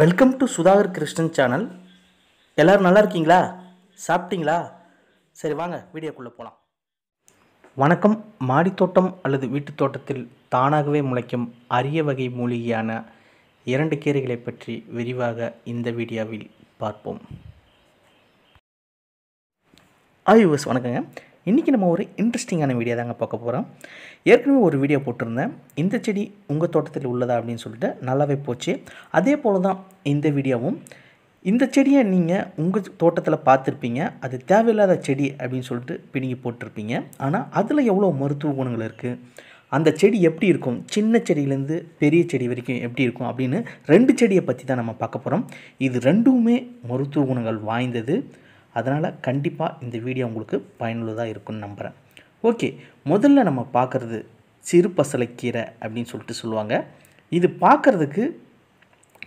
welcome to Sudhakar Krishnan channel எல்லோரும் நல்லா இருக்கீங்களா சாப்பிட்டீங்களா சரி வாங்க வீடியோக்குள்ளே போகலாம் வணக்கம் மாடித்தோட்டம் அல்லது வீட்டுத் தோட்டத்தில் தானாகவே முளைக்கும் அரிய வகை மூலிகையான இரண்டு கீரைகளை பற்றி விரிவாக இந்த வீடியோவில் பார்ப்போம் ஆய்வஸ் வணக்கங்க இன்றைக்கி நம்ம ஒரு இன்ட்ரெஸ்டிங்கான வீடியோ தாங்க பார்க்க போகிறோம் ஏற்கனவே ஒரு வீடியோ போட்டிருந்தேன் இந்த செடி உங்கள் தோட்டத்தில் உள்ளதா அப்படின்னு சொல்லிட்டு நல்லாவே போச்சு அதே போல் தான் இந்த வீடியோவும் இந்த செடியை நீங்கள் உங்கள் தோட்டத்தில் பார்த்துருப்பீங்க அது தேவையில்லாத செடி அப்படின்னு சொல்லிட்டு பிடிங்கி போட்டிருப்பீங்க ஆனால் அதில் எவ்வளோ மருத்துவ குணங்கள் இருக்குது அந்த செடி எப்படி இருக்கும் சின்ன செடியிலேருந்து பெரிய செடி வரைக்கும் எப்படி இருக்கும் அப்படின்னு ரெண்டு செடியை பற்றி தான் நம்ம பார்க்க போகிறோம் இது ரெண்டுமே மருத்துவ குணங்கள் வாய்ந்தது அதனால் கண்டிப்பாக இந்த வீடியோ உங்களுக்கு பயனுள்ளதாக இருக்கும்னு நம்புகிறேன் ஓகே முதல்ல நம்ம பார்க்குறது சிறு பசலைக்கீரை அப்படின்னு சொல்லிட்டு சொல்லுவாங்க இது பார்க்குறதுக்கு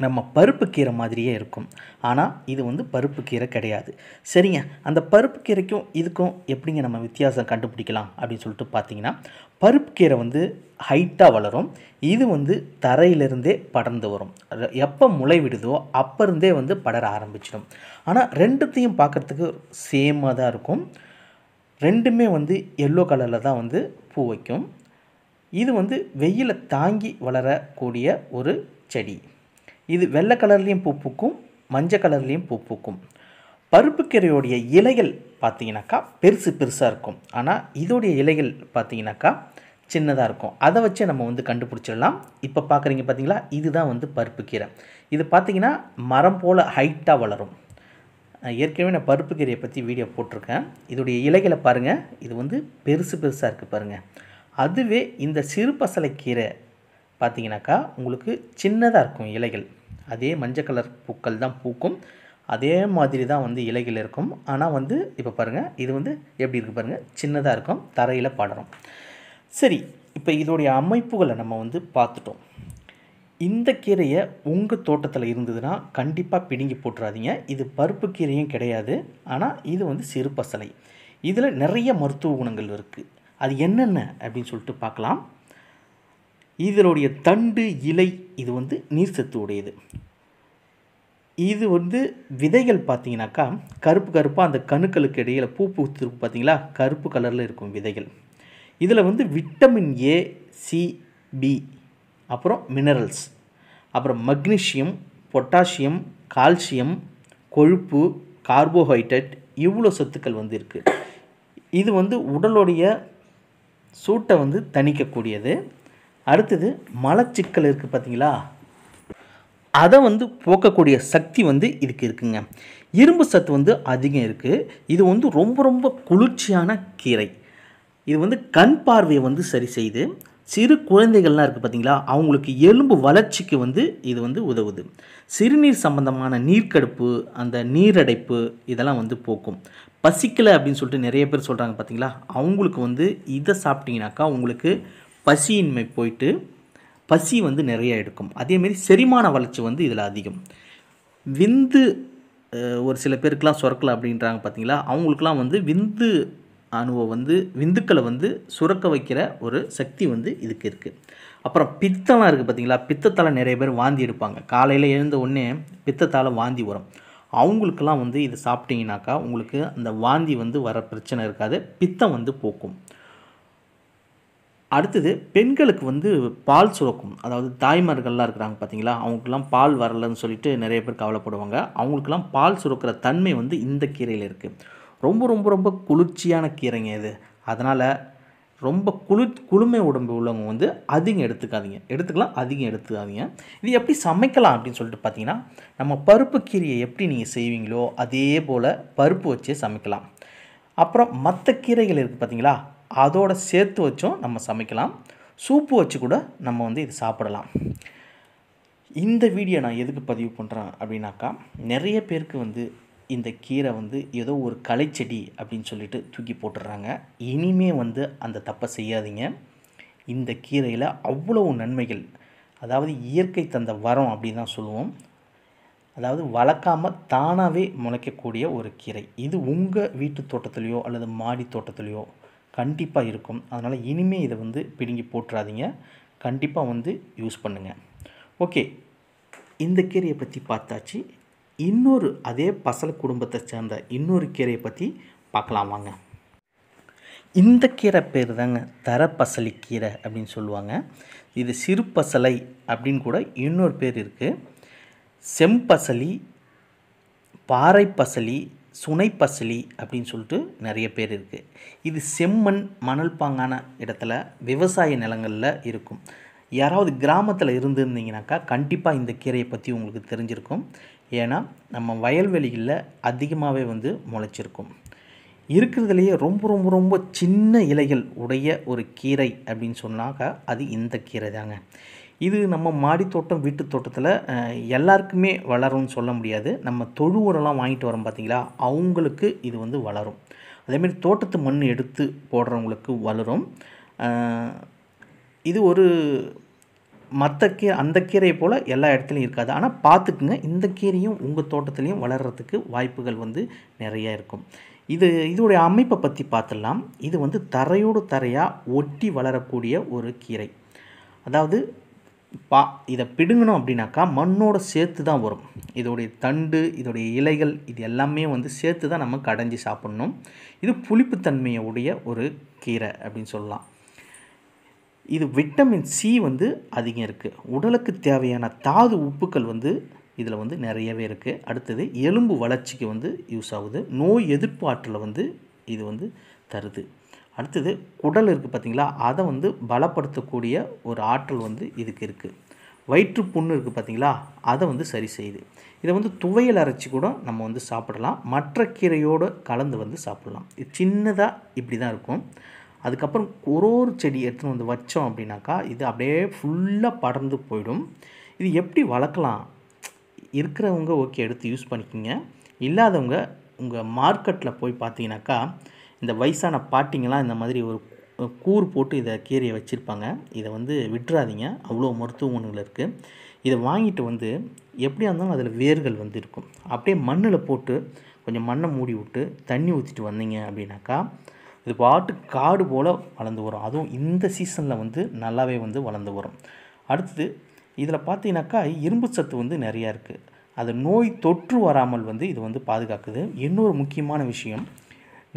நம்ம பருப்பு கீரை மாதிரியே இருக்கும் ஆனால் இது வந்து பருப்பு கீரை கிடையாது சரிங்க அந்த பருப்பு கீரைக்கும் இதுக்கும் எப்படிங்க நம்ம வித்தியாசம் கண்டுபிடிக்கலாம் அப்படின்னு சொல்லிட்டு பார்த்தீங்கன்னா பருப்பு கீரை வந்து ஹைட்டாக வளரும் இது வந்து தரையிலிருந்தே படர்ந்து வரும் எப்போ முளை விடுதோ அப்போ இருந்தே வந்து படர ஆரம்பிச்சிடும் ஆனால் ரெண்டுத்தையும் பார்க்குறதுக்கு சேமாக தான் இருக்கும் ரெண்டுமே வந்து எல்லோ கலரில் தான் வந்து பூ வைக்கும் இது வந்து வெயிலை தாங்கி வளரக்கூடிய ஒரு செடி இது வெள்ளை கலர்லேயும் பூ பூக்கும் மஞ்சள் கலர்லேயும் பூ பூக்கும் பருப்பு கீரையோடைய இலைகள் பார்த்தீங்கன்னாக்கா பெருசு பெருசாக இருக்கும் ஆனால் இதோடைய இலைகள் பார்த்தீங்கன்னாக்கா சின்னதாக இருக்கும் அதை வச்சு நம்ம வந்து கண்டுபிடிச்சிடலாம் இப்போ பார்க்குறீங்க பார்த்தீங்களா இதுதான் வந்து பருப்பு கீரை இது பார்த்திங்கன்னா மரம் போல் ஹைட்டாக வளரும் ஏற்கனவே நான் பருப்பு கீரையை பற்றி வீடியோ போட்டிருக்கேன் இதோடைய இலைகளை பாருங்கள் இது வந்து பெருசு பெருசாக இருக்குது பாருங்கள் அதுவே இந்த சிறு பசலைக்கீரை பார்த்தீங்கன்னாக்கா உங்களுக்கு சின்னதாக இருக்கும் இலைகள் அதே மஞ்சள் கலர் பூக்கள் தான் பூக்கும் அதே மாதிரி தான் வந்து இலைகள் இருக்கும் ஆனால் வந்து இப்போ பாருங்கள் இது வந்து எப்படி இருக்குது பாருங்கள் சின்னதாக இருக்கும் தரையில் படரும் சரி இப்போ இதோடைய அமைப்புகளை நம்ம வந்து பார்த்துட்டோம் இந்த கீரையை உங்கள் தோட்டத்தில் இருந்ததுன்னா கண்டிப்பாக பிடுங்கி போட்டுறாதீங்க இது பருப்பு கீரையும் கிடையாது ஆனால் இது வந்து சிறு பசலை இதில் நிறைய மருத்துவ குணங்கள் இருக்குது அது என்னென்ன அப்படின்னு சொல்லிட்டு பார்க்கலாம் இதனுடைய தண்டு இலை இது வந்து நீர் சத்து உடையது இது வந்து விதைகள் பார்த்தீங்கன்னாக்கா கருப்பு கருப்பாக அந்த கணுக்களுக்கு இடையில் பூ பூத்திருக்கு பார்த்தீங்களா கருப்பு கலரில் இருக்கும் விதைகள் இதில் வந்து விட்டமின் ஏ சி பி அப்புறம் மினரல்ஸ் அப்புறம் மக்னீஷியம் பொட்டாசியம் கால்சியம் கொழுப்பு கார்போஹைட்ரேட் இவ்வளோ சத்துக்கள் வந்து இருக்குது இது வந்து உடலுடைய சூட்டை வந்து தணிக்கக்கூடியது அடுத்தது மலச்சிக்கல் இருக்குது பார்த்தீங்களா அதை வந்து போக்கக்கூடிய சக்தி வந்து இதுக்கு இருக்குங்க இரும்பு சத்து வந்து அதிகம் இருக்குது இது வந்து ரொம்ப ரொம்ப குளிர்ச்சியான கீரை இது வந்து கண் பார்வையை வந்து சரி செய்து சிறு குழந்தைகள்லாம் இருக்குது பார்த்திங்களா அவங்களுக்கு எலும்பு வளர்ச்சிக்கு வந்து இது வந்து உதவுது சிறுநீர் சம்பந்தமான நீர்க்கடுப்பு அந்த நீரடைப்பு இதெல்லாம் வந்து போக்கும் பசிக்கலை அப்படின்னு சொல்லிட்டு நிறைய பேர் சொல்கிறாங்க பார்த்திங்களா அவங்களுக்கு வந்து இதை சாப்பிட்டிங்கனாக்கா உங்களுக்கு பசியின்மை போயிட்டு பசி வந்து நிறைய எடுக்கும் அதேமாரி செரிமான வளர்ச்சி வந்து இதில் அதிகம் விந்து ஒரு சில பேருக்கெலாம் சுரக்கலை அப்படின்றாங்க பார்த்தீங்களா அவங்களுக்கெலாம் வந்து விந்து அணுவை வந்து விந்துக்களை வந்து சுரக்க வைக்கிற ஒரு சக்தி வந்து இதுக்கு இருக்குது அப்புறம் பித்தம்லாம் இருக்குது பார்த்தீங்களா பித்தத்தால் நிறைய பேர் வாந்தி எடுப்பாங்க காலையில் எழுந்த உடனே பித்தத்தால் வாந்தி வரும் அவங்களுக்கெல்லாம் வந்து இது சாப்பிட்டீங்கனாக்கா உங்களுக்கு அந்த வாந்தி வந்து வர பிரச்சனை இருக்காது பித்தம் வந்து போக்கும் அடுத்தது பெண்களுக்கு வந்து பால் சுரக்கும் அதாவது தாய்மார்கள்லாம் இருக்கிறாங்க பார்த்தீங்களா அவங்களுக்குலாம் பால் வரலன்னு சொல்லிட்டு நிறைய பேர் கவலைப்படுவாங்க அவங்களுக்குலாம் பால் சுரக்கிற தன்மை வந்து இந்த கீரையில் இருக்குது ரொம்ப ரொம்ப ரொம்ப குளிர்ச்சியான கீரைங்க இது அதனால் ரொம்ப குளிர் குளுமை உடம்பு உள்ளவங்க வந்து அதிகம் எடுத்துக்காதீங்க எடுத்துக்கலாம் அதிகம் எடுத்துக்காதீங்க இது எப்படி சமைக்கலாம் அப்படின்னு சொல்லிட்டு பார்த்தீங்கன்னா நம்ம பருப்பு கீரையை எப்படி நீங்கள் செய்வீங்களோ அதே போல் பருப்பு வச்சே சமைக்கலாம் அப்புறம் மற்ற கீரைகள் இருக்குது பார்த்திங்களா அதோட சேர்த்து வச்சும் நம்ம சமைக்கலாம் சூப்பு வச்சு கூட நம்ம வந்து இது சாப்பிடலாம் இந்த வீடியோ நான் எதுக்கு பதிவு பண்ணுறேன் அப்படின்னாக்கா நிறைய பேருக்கு வந்து இந்த கீரை வந்து ஏதோ ஒரு களைச்செடி அப்படின்னு சொல்லிட்டு தூக்கி போட்டுடுறாங்க இனிமே வந்து அந்த தப்பை செய்யாதீங்க இந்த கீரையில் அவ்வளோ நன்மைகள் அதாவது இயற்கை தந்த வரம் அப்படின்னு தான் சொல்லுவோம் அதாவது வளர்க்காமல் தானாகவே முளைக்கக்கூடிய ஒரு கீரை இது உங்கள் வீட்டு தோட்டத்துலேயோ அல்லது மாடி தோட்டத்துலேயோ கண்டிப்பாக இருக்கும் அதனால் இனிமேல் இதை வந்து பிடுங்கி போட்டுறாதீங்க கண்டிப்பாக வந்து யூஸ் பண்ணுங்கள் ஓகே இந்த கீரையை பற்றி பார்த்தாச்சு இன்னொரு அதே பசல் குடும்பத்தை சேர்ந்த இன்னொரு கீரையை பற்றி பார்க்கலாம் வாங்க இந்த கீரை பேர் தாங்க தர பசலி கீரை அப்படின்னு சொல்லுவாங்க இது சிறு பசலை அப்படின்னு கூட இன்னொரு பேர் இருக்குது செம்பசலி பாறைப்பசலி சுனைப்பசலி அப்படின்னு சொல்லிட்டு நிறைய பேர் இருக்குது இது செம்மண் மணல் பாங்கான இடத்துல விவசாய நிலங்களில் இருக்கும் யாராவது கிராமத்தில் இருந்துருந்தீங்கனாக்கா கண்டிப்பாக இந்த கீரையை பற்றி உங்களுக்கு தெரிஞ்சிருக்கும் ஏன்னா நம்ம வயல்வெளிகளில் அதிகமாகவே வந்து முளைச்சிருக்கும் இருக்கிறதுலையே ரொம்ப ரொம்ப ரொம்ப சின்ன இலைகள் உடைய ஒரு கீரை அப்படின்னு சொன்னாக்கா அது இந்த கீரை தாங்க இது நம்ம மாடித்தோட்டம் வீட்டு தோட்டத்தில் எல்லாருக்குமே வளரும்னு சொல்ல முடியாது நம்ம தொழு உரம்லாம் வாங்கிட்டு வரோம் பார்த்திங்களா அவங்களுக்கு இது வந்து வளரும் அதேமாரி தோட்டத்து மண் எடுத்து போடுறவங்களுக்கு வளரும் இது ஒரு மற்ற கீரை அந்த கீரையை போல் எல்லா இடத்துலையும் இருக்காது ஆனால் பார்த்துக்குங்க இந்த கீரையும் உங்கள் தோட்டத்துலேயும் வளர்கிறதுக்கு வாய்ப்புகள் வந்து நிறையா இருக்கும் இது இதோடைய அமைப்பை பற்றி பார்த்துடலாம் இது வந்து தரையோடு தரையாக ஒட்டி வளரக்கூடிய ஒரு கீரை அதாவது பா இதை பிடுங்கணும் அப்படின்னாக்கா மண்ணோட சேர்த்து தான் வரும் இதோடைய தண்டு இதோடைய இலைகள் இது எல்லாமே வந்து சேர்த்து தான் நம்ம கடைஞ்சி சாப்பிட்ணும் இது புளிப்புத்தன்மையுடைய ஒரு கீரை அப்படின்னு சொல்லலாம் இது விட்டமின் சி வந்து அதிகம் இருக்குது உடலுக்கு தேவையான தாது உப்புக்கள் வந்து இதில் வந்து நிறையவே இருக்குது அடுத்தது எலும்பு வளர்ச்சிக்கு வந்து யூஸ் ஆகுது நோய் எதிர்ப்பு ஆற்றலை வந்து இது வந்து தருது அடுத்தது குடல் இருக்குது பார்த்திங்களா அதை வந்து பலப்படுத்தக்கூடிய ஒரு ஆற்றல் வந்து இதுக்கு இருக்குது வயிற்று புண்ணு இருக்குது பார்த்திங்களா அதை வந்து சரி செய்யுது இதை வந்து துவையல் அரைச்சி கூட நம்ம வந்து சாப்பிடலாம் மற்ற கீரையோடு கலந்து வந்து சாப்பிடலாம் இது சின்னதாக இப்படி தான் இருக்கும் அதுக்கப்புறம் ஒரு ஒரு செடி எடுத்துன்னு வந்து வச்சோம் அப்படின்னாக்கா இது அப்படியே ஃபுல்லாக படர்ந்து போயிடும் இது எப்படி வளர்க்கலாம் இருக்கிறவங்க ஓகே எடுத்து யூஸ் பண்ணிக்கிங்க இல்லாதவங்க உங்கள் மார்க்கெட்டில் போய் பார்த்தீங்கன்னாக்கா இந்த வயசான பாட்டிங்கெல்லாம் இந்த மாதிரி ஒரு கூறு போட்டு இதை கீரையை வச்சுருப்பாங்க இதை வந்து விட்டுறாதீங்க அவ்வளோ மருத்துவ குணங்கள் இருக்குது இதை வாங்கிட்டு வந்து எப்படியா இருந்தாலும் அதில் வேர்கள் வந்து இருக்கும் அப்படியே மண்ணில் போட்டு கொஞ்சம் மண்ணை மூடி விட்டு தண்ணி ஊற்றிட்டு வந்தீங்க அப்படின்னாக்கா இது பாட்டு காடு போல் வளர்ந்து வரும் அதுவும் இந்த சீசனில் வந்து நல்லாவே வந்து வளர்ந்து வரும் அடுத்தது இதில் பார்த்தீங்கன்னாக்கா இரும்பு சத்து வந்து நிறையா இருக்குது அது நோய் தொற்று வராமல் வந்து இது வந்து பாதுகாக்குது இன்னொரு முக்கியமான விஷயம்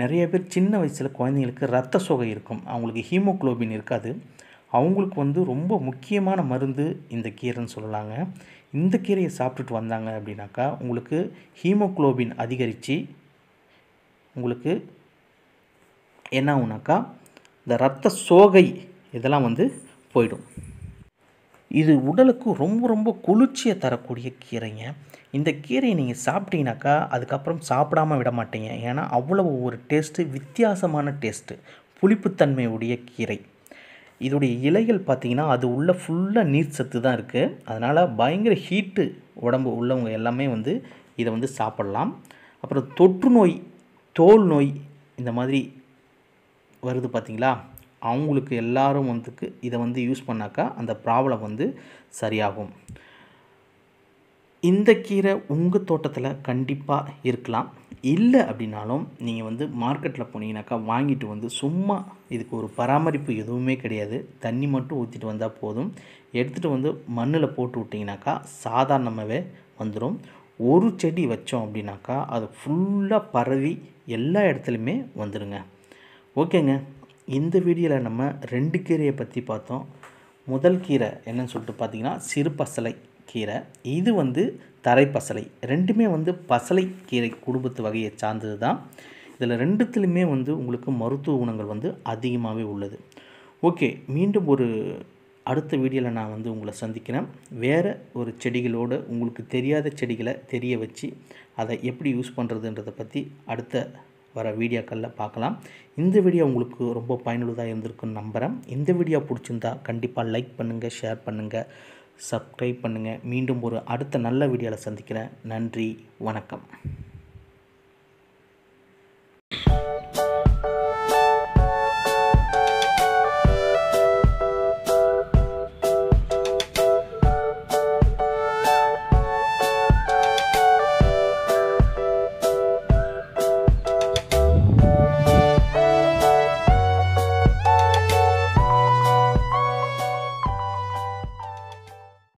நிறைய பேர் சின்ன வயசில் குழந்தைங்களுக்கு ரத்த சோகை இருக்கும் அவங்களுக்கு ஹீமோக்ளோபின் இருக்காது அவங்களுக்கு வந்து ரொம்ப முக்கியமான மருந்து இந்த கீரைன்னு சொல்லலாங்க இந்த கீரையை சாப்பிட்டுட்டு வந்தாங்க அப்படின்னாக்கா உங்களுக்கு ஹீமோக்ளோபின் அதிகரித்து உங்களுக்கு என்ன ஆகுனாக்கா இந்த ரத்த சோகை இதெல்லாம் வந்து போயிடும் இது உடலுக்கு ரொம்ப ரொம்ப குளிர்ச்சியை தரக்கூடிய கீரைங்க இந்த கீரையை நீங்கள் சாப்பிட்டீங்கனாக்கா அதுக்கப்புறம் சாப்பிடாமல் விட மாட்டீங்க ஏன்னா அவ்வளவு ஒரு டேஸ்ட்டு வித்தியாசமான டேஸ்ட்டு புளிப்புத்தன்மையுடைய கீரை இதோடைய இலைகள் பார்த்திங்கன்னா அது உள்ளே ஃபுல்லாக நீர் சத்து தான் இருக்குது அதனால் பயங்கர ஹீட்டு உடம்பு உள்ளவங்க எல்லாமே வந்து இதை வந்து சாப்பிட்லாம் அப்புறம் தொற்று நோய் தோல் நோய் இந்த மாதிரி வருது பார்த்திங்களா அவங்களுக்கு எல்லோரும் வந்துக்கு இதை வந்து யூஸ் பண்ணாக்கா அந்த ப்ராப்ளம் வந்து சரியாகும் இந்த கீரை உங்கள் தோட்டத்தில் கண்டிப்பாக இருக்கலாம் இல்லை அப்படின்னாலும் நீங்கள் வந்து மார்க்கெட்டில் போனீங்கனாக்கா வாங்கிட்டு வந்து சும்மா இதுக்கு ஒரு பராமரிப்பு எதுவுமே கிடையாது தண்ணி மட்டும் ஊற்றிட்டு வந்தால் போதும் எடுத்துகிட்டு வந்து மண்ணில் போட்டு விட்டிங்கனாக்கா சாதாரணமாகவே வந்துடும் ஒரு செடி வச்சோம் அப்படின்னாக்கா அது ஃபுல்லாக பரவி எல்லா இடத்துலையுமே வந்துடுங்க ஓகேங்க இந்த வீடியோவில் நம்ம ரெண்டு கீரையை பற்றி பார்த்தோம் முதல் கீரை என்னன்னு சொல்லிட்டு பார்த்திங்கன்னா சிறு பசலை கீரை இது வந்து தரை பசலை ரெண்டுமே வந்து பசலை கீரை குடும்பத்து வகையை சார்ந்தது தான் இதில் ரெண்டுத்துலையுமே வந்து உங்களுக்கு மருத்துவ குணங்கள் வந்து அதிகமாகவே உள்ளது ஓகே மீண்டும் ஒரு அடுத்த வீடியோவில் நான் வந்து உங்களை சந்திக்கிறேன் வேறு ஒரு செடிகளோடு உங்களுக்கு தெரியாத செடிகளை தெரிய வச்சு அதை எப்படி யூஸ் பண்ணுறதுன்றதை பற்றி அடுத்த வர வீடியோக்களில் பார்க்கலாம் இந்த வீடியோ உங்களுக்கு ரொம்ப பயனுள்ளதாக இருந்திருக்குன்னு நம்புகிறேன் இந்த வீடியோ பிடிச்சிருந்தா கண்டிப்பாக லைக் பண்ணுங்கள் ஷேர் பண்ணுங்கள் சப்ஸ்கிரைப் பண்ணுங்கள் மீண்டும் ஒரு அடுத்த நல்ல வீடியோவில் சந்திக்கிறேன் நன்றி வணக்கம்